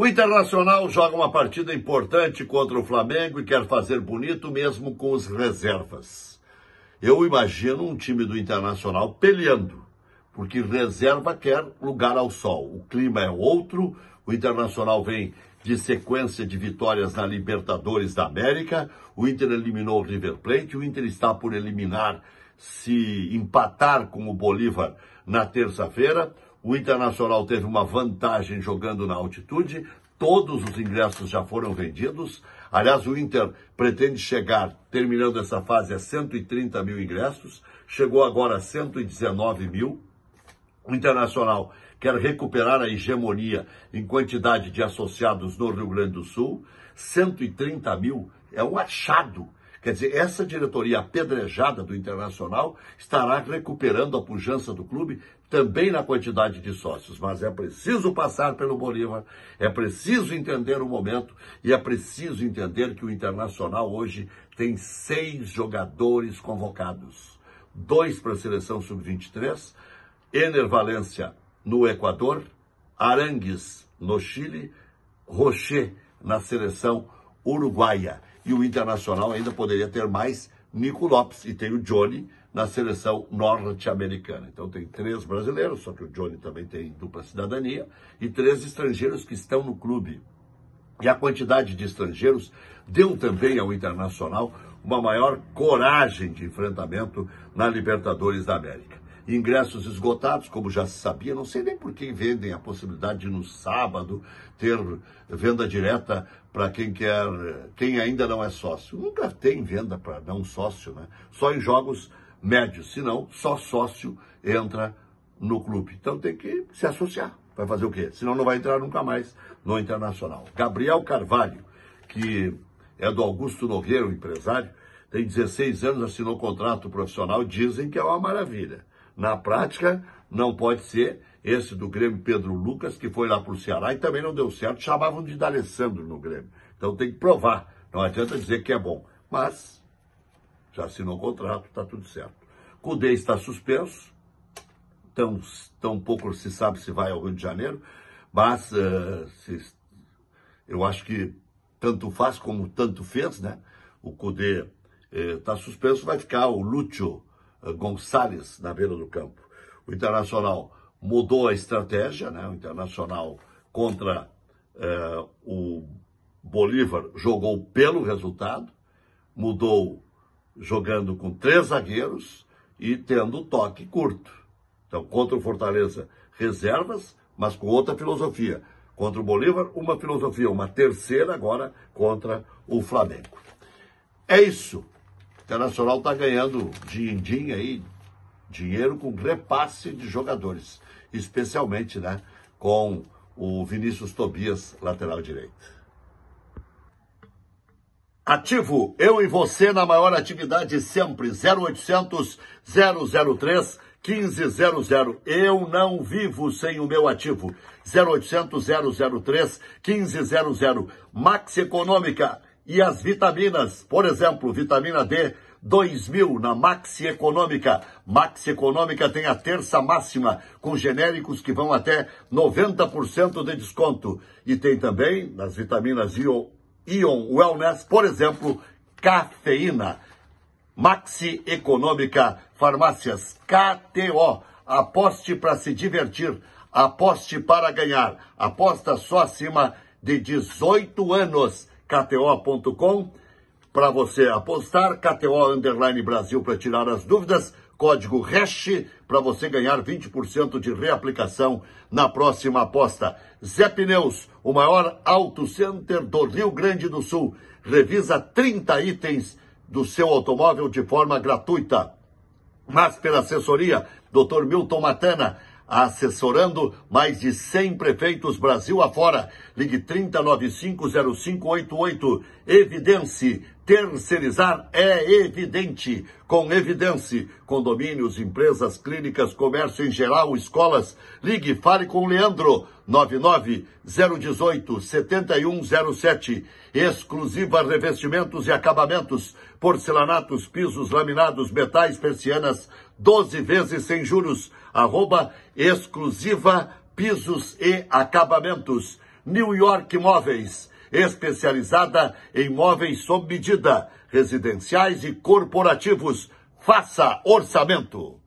O Internacional joga uma partida importante contra o Flamengo e quer fazer bonito mesmo com os reservas. Eu imagino um time do Internacional peleando, porque reserva quer lugar ao sol. O clima é outro, o Internacional vem de sequência de vitórias na Libertadores da América, o Inter eliminou o River Plate, o Inter está por eliminar se empatar com o Bolívar na terça-feira. O Internacional teve uma vantagem jogando na altitude, todos os ingressos já foram vendidos. Aliás, o Inter pretende chegar, terminando essa fase, a 130 mil ingressos, chegou agora a 119 mil. O Internacional quer recuperar a hegemonia em quantidade de associados no Rio Grande do Sul. 130 mil é um achado Quer dizer, essa diretoria apedrejada do Internacional estará recuperando a pujança do clube também na quantidade de sócios, mas é preciso passar pelo Bolívar, é preciso entender o momento e é preciso entender que o Internacional hoje tem seis jogadores convocados: dois para a seleção sub-23, Ener Valência no Equador, Arangues no Chile, Rocher na seleção uruguaia. E o Internacional ainda poderia ter mais Nico Lopes e tem o Johnny na seleção norte-americana. Então tem três brasileiros, só que o Johnny também tem dupla cidadania, e três estrangeiros que estão no clube. E a quantidade de estrangeiros deu também ao Internacional uma maior coragem de enfrentamento na Libertadores da América ingressos esgotados, como já se sabia, não sei nem por que vendem a possibilidade de no sábado ter venda direta para quem quer, quem ainda não é sócio. Nunca tem venda para não sócio, né? Só em jogos médios, senão só sócio entra no clube. Então tem que se associar. Vai fazer o quê? Senão não vai entrar nunca mais no Internacional. Gabriel Carvalho, que é do Augusto Nogueira, o empresário, tem 16 anos, assinou contrato profissional, dizem que é uma maravilha. Na prática, não pode ser esse do Grêmio Pedro Lucas, que foi lá para o Ceará e também não deu certo, chamavam de D'Alessandro no Grêmio. Então tem que provar, não adianta dizer que é bom. Mas já assinou o contrato, está tudo certo. Cudê está suspenso, tão, tão pouco se sabe se vai ao Rio de Janeiro, mas uh, se, eu acho que tanto faz como tanto fez, né? O Cudê está eh, tá suspenso, vai ficar o Lúcio, eh, Gonçalves na beira do campo. O Internacional mudou a estratégia, né? o Internacional contra eh, o Bolívar jogou pelo resultado, mudou jogando com três zagueiros e tendo toque curto. Então, contra o Fortaleza, reservas, mas com outra filosofia. Contra o Bolívar, uma filosofia, uma terceira agora contra o Flamengo. É isso. Internacional está ganhando din, din aí, dinheiro com repasse de jogadores, especialmente né, com o Vinícius Tobias, lateral direito. Ativo, eu e você na maior atividade sempre, 0800 003 1500. Eu não vivo sem o meu ativo. 0800 003 1500. Max Econômica e as vitaminas, por exemplo, vitamina D, 2000 na Maxi Econômica. Maxi Econômica tem a terça máxima, com genéricos que vão até 90% de desconto. E tem também nas vitaminas Ion, Ion Wellness, por exemplo, cafeína. Maxi Econômica Farmácias KTO. Aposte para se divertir, aposte para ganhar. Aposta só acima de 18 anos KTO.com para você apostar, KTO Underline Brasil para tirar as dúvidas, código hash para você ganhar 20% de reaplicação na próxima aposta. Zé Pneus, o maior auto center do Rio Grande do Sul, revisa 30 itens do seu automóvel de forma gratuita. Mas pela assessoria, Dr. Milton Matana, assessorando mais de 100 prefeitos Brasil afora. Ligue 30950588. Evidência. Terceirizar é evidente, com evidência. Condomínios, empresas, clínicas, comércio em geral, escolas. Ligue, fale com o Leandro, 99018-7107. Exclusiva revestimentos e acabamentos, porcelanatos, pisos, laminados, metais, persianas, 12 vezes sem juros. Arroba exclusiva pisos e acabamentos. New York Móveis especializada em móveis sob medida, residenciais e corporativos. Faça orçamento.